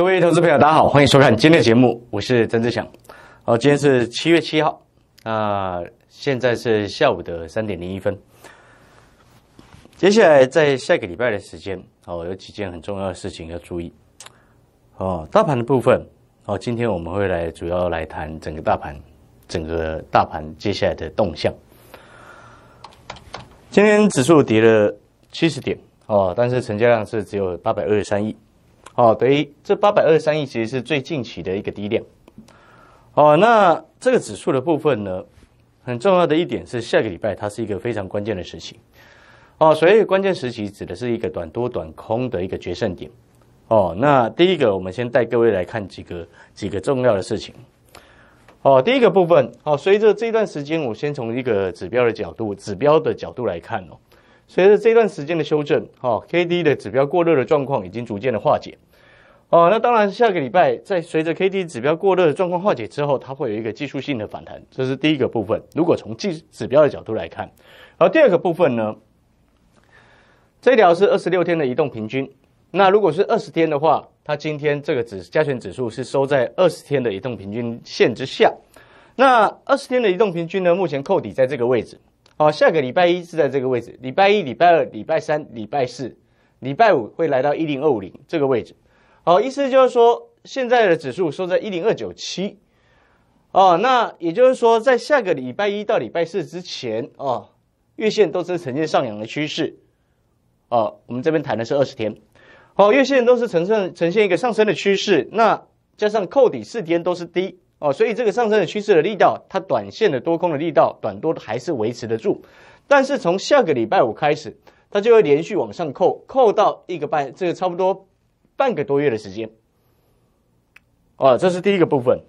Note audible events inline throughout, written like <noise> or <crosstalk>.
各位投资朋友，大家好，欢迎收看今天的节目，我是曾志祥。哦，今天是七月七号，那现在是下午的三点零一分。接下来在下个礼拜的时间，哦，有几件很重要的事情要注意。哦，大盘的部分，哦，今天我们会来主要来谈整个大盘，整个大盘接下来的动向。今天指数跌了七十点，哦，但是成交量是只有八百二十三亿。哦，于这八百二十三亿其实是最近期的一个低量。哦，那这个指数的部分呢，很重要的一点是，下个礼拜它是一个非常关键的时期。哦，所以关键时期指的是一个短多短空的一个决胜点。哦，那第一个，我们先带各位来看几个几个重要的事情。哦，第一个部分，哦，随着这段时间，我先从一个指标的角度，指标的角度来看哦，随着这段时间的修正，哦，K D 的指标过热的状况已经逐渐的化解。哦，那当然，下个礼拜在随着 K D 指标过热的状况化解之后，它会有一个技术性的反弹，这是第一个部分。如果从技指标的角度来看，而第二个部分呢，这条是二十六天的移动平均。那如果是二十天的话，它今天这个指加权指数是收在二十天的移动平均线之下。那二十天的移动平均呢，目前扣底在这个位置。哦，下个礼拜一是在这个位置，礼拜一、礼拜二、礼拜三、礼拜四、礼拜五会来到一零二五零这个位置。好，意思就是说，现在的指数收在一零二九七，哦，那也就是说，在下个礼拜一到礼拜四之前，哦，月线都是呈现上扬的趋势，哦，我们这边谈的是二十天，好，月线都是呈现呈现一个上升的趋势，那加上扣底四天都是低，哦，所以这个上升的趋势的力道，它短线的多空的力道，短多还是维持得住，但是从下个礼拜五开始，它就会连续往上扣，扣到一个半，这个差不多。半个多月的时间，啊，这是第一个部分，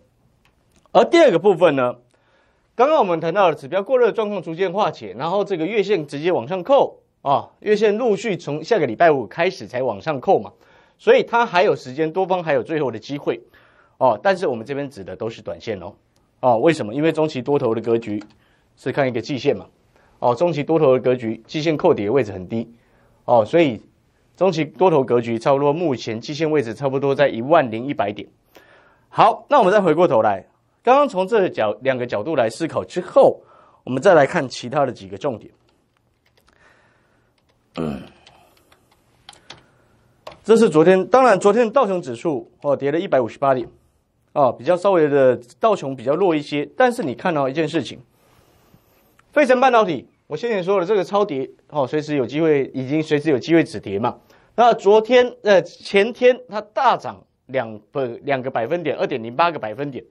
而第二个部分呢，刚刚我们谈到了指标过热状况逐渐化解，然后这个月线直接往上扣啊，月线陆续从下个礼拜五开始才往上扣嘛，所以它还有时间，多方还有最后的机会哦。但是我们这边指的都是短线哦，哦，为什么？因为中期多头的格局是看一个季线嘛，哦，中期多头的格局季线扣底的位置很低哦，所以。中期多头格局差不多，目前基线位置差不多在一万零一百点。好，那我们再回过头来，刚刚从这个角两个角度来思考之后，我们再来看其他的几个重点。这是昨天，当然昨天道琼指数哦跌了一百五十八点，哦比较稍微的道琼比较弱一些。但是你看到一件事情，费城半导体，我先前说了，这个超跌哦，随时有机会，已经随时有机会止跌嘛。那昨天呃前天它大涨两百两个百分点，二点零八个百分点。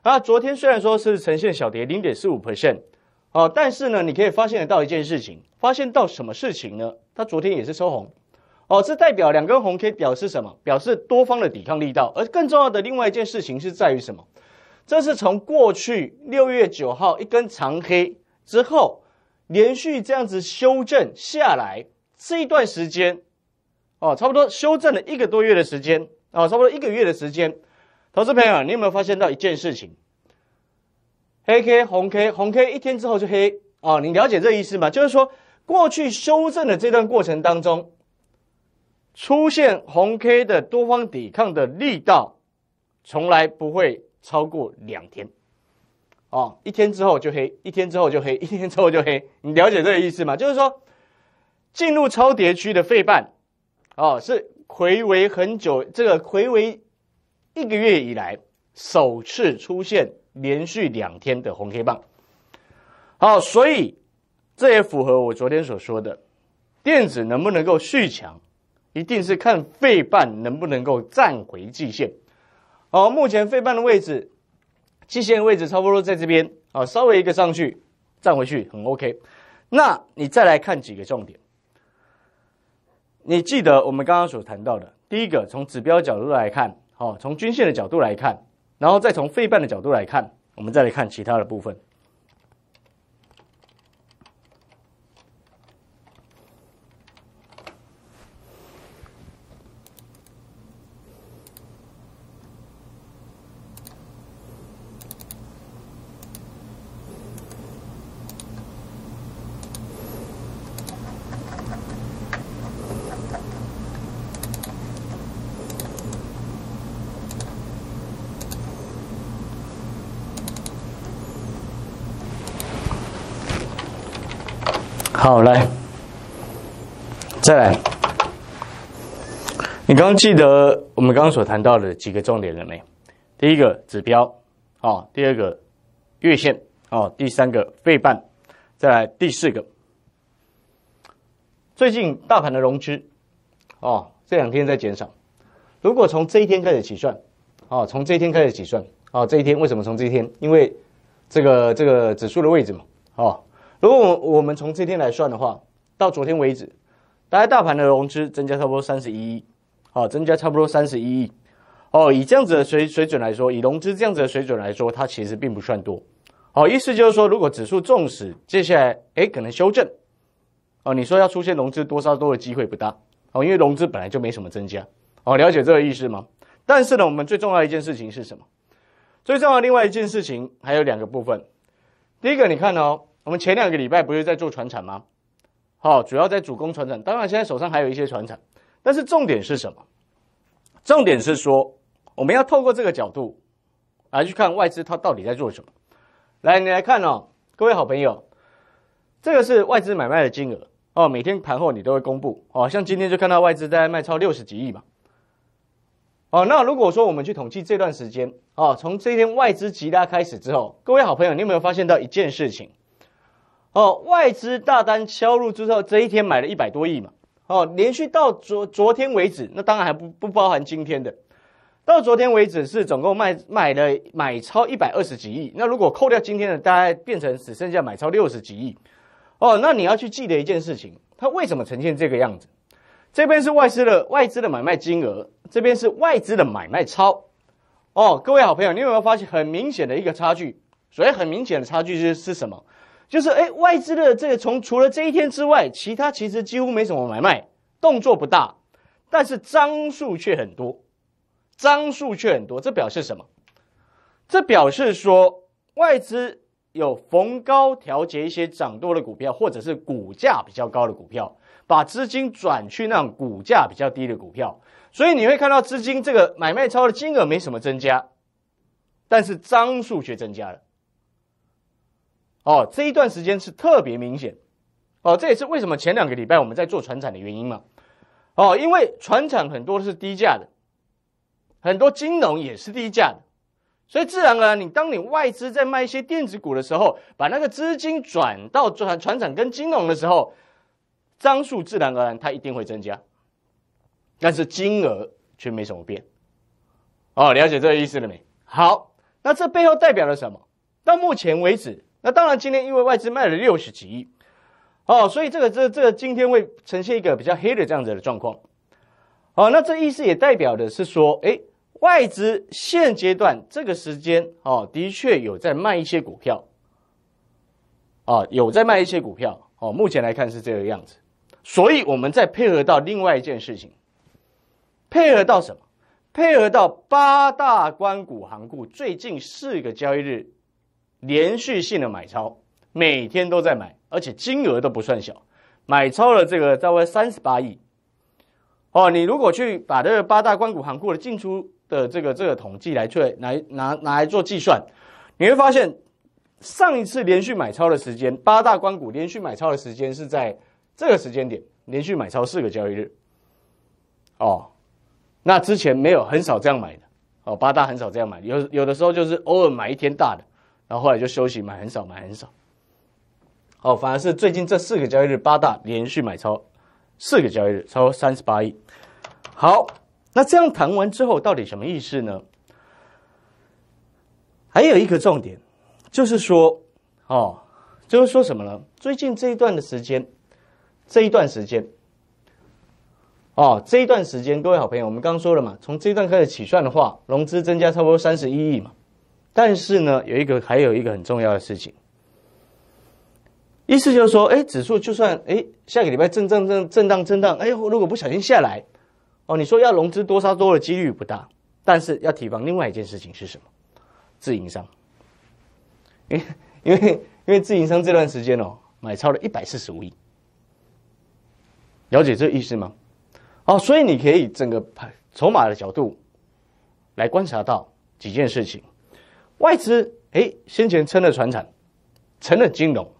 啊，昨天虽然说是呈现小跌零点四五 percent，哦，但是呢，你可以发现得到一件事情，发现到什么事情呢？它昨天也是收红，哦，这代表两根红 K 表示什么？表示多方的抵抗力道。而更重要的另外一件事情是在于什么？这是从过去六月九号一根长黑之后，连续这样子修正下来这一段时间。哦，差不多修正了一个多月的时间啊，差不多一个月的时间，投资朋友，你有没有发现到一件事情？黑 K 红 K 红 K 一天之后就黑啊，你了解这意思吗？就是说，过去修正的这段过程当中，出现红 K 的多方抵抗的力道，从来不会超过两天，哦，一天之后就黑，一天之后就黑，一天之后就黑，你了解这个意思吗？就是说，进入超跌区的废半。哦，是回维很久，这个回维一个月以来首次出现连续两天的红黑棒。好，所以这也符合我昨天所说的，电子能不能够续强，一定是看肺半能不能够站回季线。好，目前肺半的位置，季线的位置差不多在这边啊，稍微一个上去站回去很 OK。那你再来看几个重点。你记得我们刚刚所谈到的，第一个从指标角度来看，好，从均线的角度来看，然后再从费半的角度来看，我们再来看其他的部分。好，来，再来。你刚记得我们刚刚所谈到的几个重点了没？第一个指标啊，第二个月线啊，第三个费半，再来第四个。最近大盘的融资啊，这两天在减少。如果从这一天开始起算啊，从这一天开始起算啊，这一天为什么从这一天？因为这个这个指数的位置嘛，哦。如果我们从今天来算的话，到昨天为止，大概大盘的融资增加差不多三十一亿，啊，增加差不多三十一亿，哦，以这样子的水水准来说，以融资这样子的水准来说，它其实并不算多，哦，意思就是说，如果指数重拾，接下来，诶可能修正，哦，你说要出现融资多少多的机会不大，哦，因为融资本来就没什么增加，哦，了解这个意思吗？但是呢，我们最重要一件事情是什么？最重要的另外一件事情还有两个部分，第一个，你看哦。我们前两个礼拜不是在做船产吗？好，主要在主攻船产。当然，现在手上还有一些船产，但是重点是什么？重点是说，我们要透过这个角度来去看外资它到底在做什么。来，你来看哦，各位好朋友，这个是外资买卖的金额哦，每天盘后你都会公布哦。像今天就看到外资在卖超六十几亿嘛。哦，那如果说我们去统计这段时间哦，从这一天外资急拉开始之后，各位好朋友，你有没有发现到一件事情？哦，外资大单敲入之后，这一天买了一百多亿嘛。哦，连续到昨昨天为止，那当然还不不包含今天的。到昨天为止是总共卖买了买超一百二十几亿。那如果扣掉今天的，大概变成只剩下买超六十几亿。哦，那你要去记得一件事情，它为什么呈现这个样子？这边是外资的外资的买卖金额，这边是外资的买卖超。哦，各位好朋友，你有没有发现很明显的一个差距？所以很明显的差距是是什么？就是哎，外资的这个从除了这一天之外，其他其实几乎没什么买卖，动作不大，但是张数却很多，张数却很多，这表示什么？这表示说外资有逢高调节一些涨多的股票，或者是股价比较高的股票，把资金转去那种股价比较低的股票，所以你会看到资金这个买卖超的金额没什么增加，但是张数却增加了。哦，这一段时间是特别明显。哦，这也是为什么前两个礼拜我们在做船产的原因嘛。哦，因为船产很多是低价的，很多金融也是低价的，所以自然而然，你当你外资在卖一些电子股的时候，把那个资金转到船船产跟金融的时候，张数自然而然它一定会增加，但是金额却没什么变。哦，了解这个意思了没？好，那这背后代表了什么？到目前为止。那当然，今天因为外资卖了六十几亿，哦，所以这个这这个今天会呈现一个比较黑的这样子的状况，哦，那这意思也代表的是说，哎，外资现阶段这个时间哦，的确有在卖一些股票，啊，有在卖一些股票，哦，目前来看是这个样子，所以我们再配合到另外一件事情，配合到什么？配合到八大关股行股最近四个交易日。连续性的买超，每天都在买，而且金额都不算小。买超了这个在外三十八亿哦。你如果去把这个八大关谷行库的进出的这个这个统计来去来拿拿来做计算，你会发现上一次连续买超的时间，八大关谷连续买超的时间是在这个时间点，连续买超四个交易日哦。那之前没有很少这样买的哦，八大很少这样买，有有的时候就是偶尔买一天大的。然后后来就休息，买很少，买很少。哦，反而是最近这四个交易日，八大连续买超四个交易日，超三十八亿。好，那这样谈完之后，到底什么意思呢？还有一个重点，就是说，哦，就是说什么呢？最近这一段的时间，这一段时间，哦，这一段时间，各位好朋友，我们刚说了嘛，从这一段开始起算的话，融资增加差不多三十一亿嘛。但是呢，有一个，还有一个很重要的事情，意思就是说，哎，指数就算哎，下个礼拜震震震震荡震荡，哎，如果不小心下来，哦，你说要融资多杀多的几率不大，但是要提防另外一件事情是什么？自营商，因 <laughs> 因为因为自营商这段时间哦，买超了一百四十五亿，了解这个意思吗？哦，所以你可以整个盘筹码的角度来观察到几件事情。外资哎，先前撑了船产，成了金融，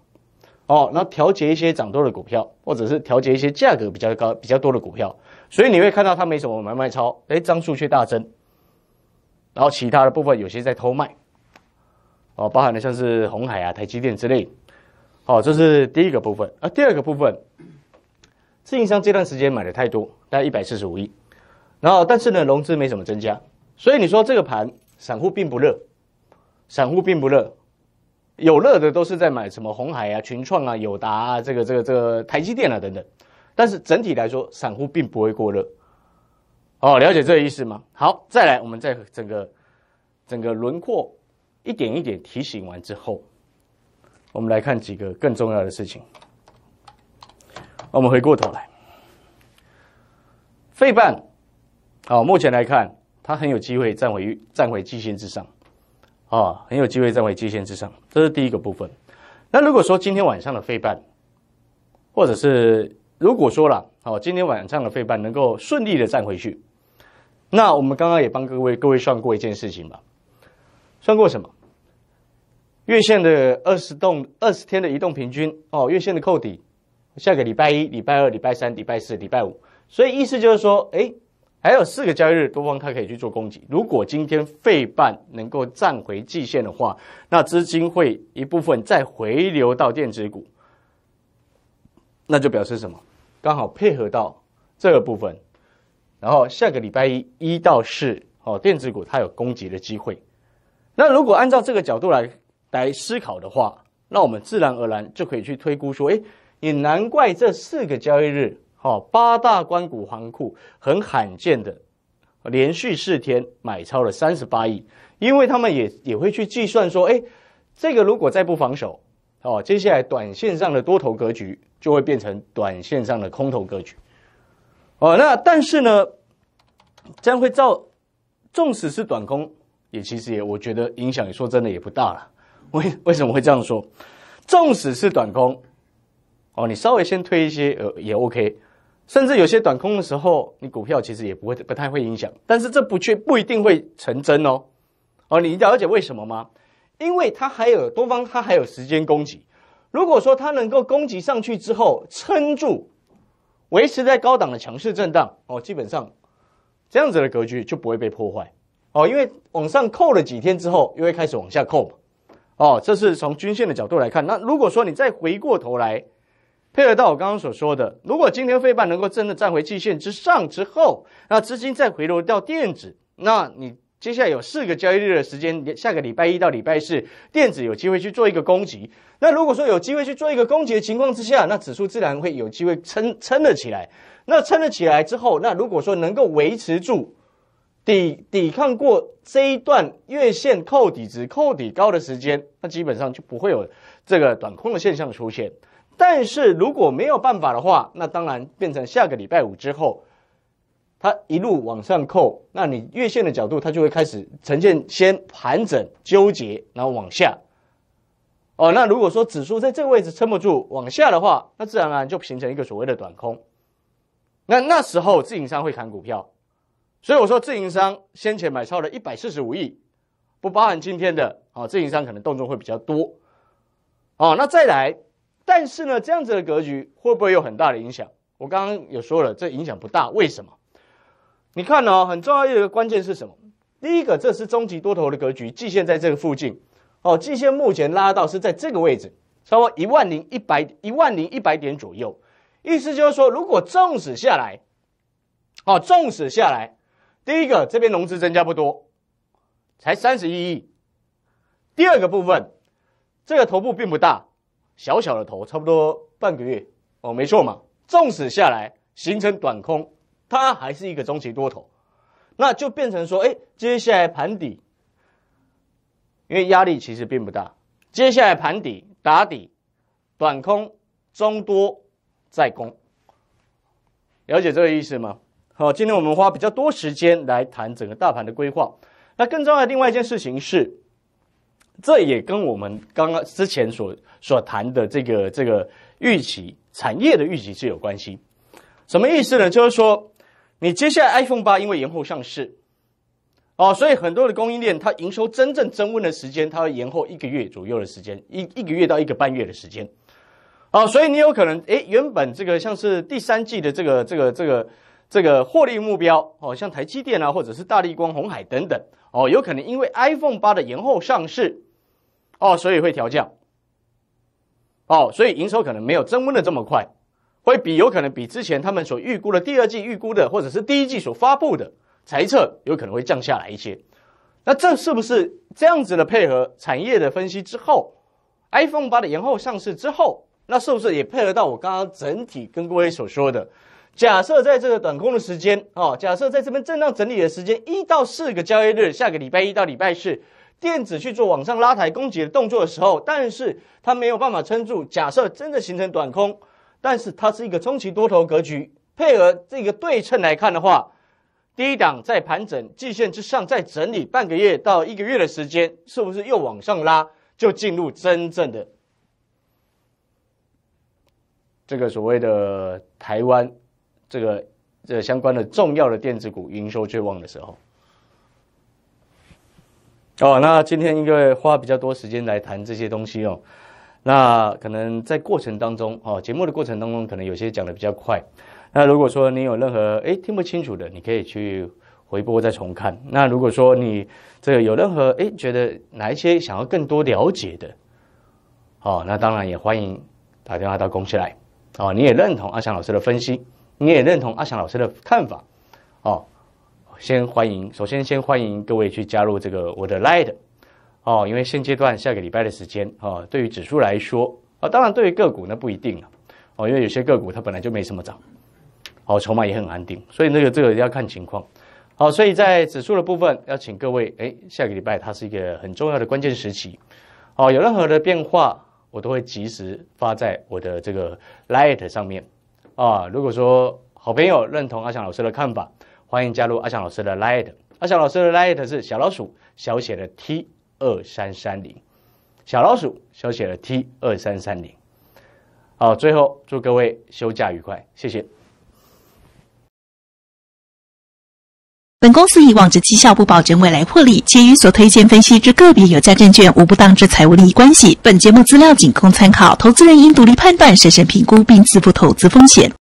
哦，然后调节一些涨多的股票，或者是调节一些价格比较高、比较多的股票，所以你会看到它没什么买卖超，哎，张数却大增，然后其他的部分有些在偷卖，哦，包含了像是红海啊、台积电之类，哦，这是第一个部分。啊，第二个部分，自营商这段时间买的太多，概一百四十五亿，然后但是呢，融资没什么增加，所以你说这个盘散户并不热。散户并不热，有热的都是在买什么红海啊、群创啊、友达啊、这个、这个、这个台积电啊等等。但是整体来说，散户并不会过热。哦，了解这个意思吗？好，再来，我们在整个整个轮廓一点一点提醒完之后，我们来看几个更重要的事情。我们回过头来，费半，好，目前来看，它很有机会站回站回基线之上。啊，很有机会站位阶线之上，这是第一个部分。那如果说今天晚上的飞半，或者是如果说了哦，今天晚上的飞半能够顺利的站回去，那我们刚刚也帮各位各位算过一件事情吧，算过什么？月线的二十动二十天的移动平均哦，月线的扣底，下个礼拜一、礼拜二、礼拜三、礼拜四、礼拜五，所以意思就是说，哎。还有四个交易日，多方它可以去做攻击。如果今天废半能够站回季线的话，那资金会一部分再回流到电子股，那就表示什么？刚好配合到这个部分，然后下个礼拜一、一到四哦，电子股它有攻击的机会。那如果按照这个角度来来思考的话，那我们自然而然就可以去推估说，哎，也难怪这四个交易日。哦，八大关谷行库很罕见的，连续四天买超了三十八亿，因为他们也也会去计算说，哎，这个如果再不防守，哦，接下来短线上的多头格局就会变成短线上的空头格局。哦，那但是呢，这样会造纵使是短空，也其实也我觉得影响也说真的也不大了。为为什么会这样说？纵使是短空，哦，你稍微先推一些，呃，也 OK。甚至有些短空的时候，你股票其实也不会不太会影响，但是这不却不一定会成真哦，哦，你了解为什么吗？因为它还有多方，它还有时间供给。如果说它能够供给上去之后撑住，维持在高档的强势震荡，哦，基本上这样子的格局就不会被破坏，哦，因为往上扣了几天之后，又会开始往下扣嘛，哦，这是从均线的角度来看。那如果说你再回过头来。配合到我刚刚所说的，如果今天费半能够真的站回季线之上之后，那资金再回流到电子，那你接下来有四个交易日的时间，下个礼拜一到礼拜四，电子有机会去做一个攻击。那如果说有机会去做一个攻击的情况之下，那指数自然会有机会撑撑了起来。那撑了起来之后，那如果说能够维持住抵抵抗过这一段月线扣底值、扣底高的时间，那基本上就不会有这个短空的现象出现。但是如果没有办法的话，那当然变成下个礼拜五之后，它一路往上扣，那你月线的角度它就会开始呈现先盘整、纠结，然后往下。哦，那如果说指数在这个位置撑不住往下的话，那自然而然就形成一个所谓的短空。那那时候自营商会砍股票，所以我说自营商先前买超了一百四十五亿，不包含今天的啊，自营商可能动作会比较多。哦，那再来。但是呢，这样子的格局会不会有很大的影响？我刚刚有说了，这影响不大。为什么？你看呢？很重要一个关键是什么？第一个，这是中级多头的格局，季线在这个附近。哦，季线目前拉到是在这个位置，不多一万零一百、一万零一百点左右。意思就是说，如果纵使下来，哦，纵使下来，第一个这边融资增加不多，才三十亿；第二个部分，这个头部并不大。小小的头，差不多半个月哦，没错嘛。纵使下来形成短空，它还是一个中期多头，那就变成说，哎，接下来盘底，因为压力其实并不大，接下来盘底打底，短空中多再攻，了解这个意思吗？好，今天我们花比较多时间来谈整个大盘的规划。那更重要的另外一件事情是。这也跟我们刚刚之前所所谈的这个这个预期产业的预期是有关系。什么意思呢？就是说，你接下来 iPhone 八因为延后上市，哦，所以很多的供应链它营收真正增温的时间，它会延后一个月左右的时间，一一个月到一个半月的时间。哦，所以你有可能，诶，原本这个像是第三季的这个这个这个这个获利目标，哦，像台积电啊，或者是大立光、红海等等，哦，有可能因为 iPhone 八的延后上市。哦，所以会调降。哦，所以营收可能没有增温的这么快，会比有可能比之前他们所预估的第二季预估的，或者是第一季所发布的猜测，有可能会降下来一些。那这是不是这样子的配合产业的分析之后，iPhone 八的延后上市之后，那是不是也配合到我刚刚整体跟各位所说的？假设在这个短空的时间哦，假设在这边震荡整理的时间一到四个交易日，下个礼拜一到礼拜四。电子去做往上拉抬攻击的动作的时候，但是它没有办法撑住。假设真的形成短空，但是它是一个中期多头格局，配合这个对称来看的话，低档在盘整季线之上再整理半个月到一个月的时间，是不是又往上拉，就进入真正的这个所谓的台湾这个这相关的重要的电子股营收最旺的时候。哦，那今天因为花比较多时间来谈这些东西哦。那可能在过程当中，哦，节目的过程当中，可能有些讲的比较快。那如果说你有任何诶听不清楚的，你可以去回播再重看。那如果说你这个有任何诶觉得哪一些想要更多了解的，哦，那当然也欢迎打电话到公司来。哦，你也认同阿翔老师的分析，你也认同阿翔老师的看法，哦。先欢迎，首先先欢迎各位去加入这个我的 light 哦，因为现阶段下个礼拜的时间啊，对于指数来说啊，当然对于个股呢不一定了哦，因为有些个股它本来就没什么涨，哦，筹码也很安定，所以那个这个要看情况。好，所以在指数的部分，要请各位哎，下个礼拜它是一个很重要的关键时期，好，有任何的变化，我都会及时发在我的这个 light 上面啊。如果说好朋友认同阿翔老师的看法。欢迎加入阿翔老师的 Light，阿翔老师的 Light 是小老鼠，小写的 T 二三三零，小老鼠，小写的 T 二三三零。好，最后祝各位休假愉快，谢谢。本公司以往之绩效不保证未来获利，且与所推荐分析之个别有价证券无不当之财务利益关系。本节目资料仅供参考，投资人应独立判断、审慎评估并自负投资风险。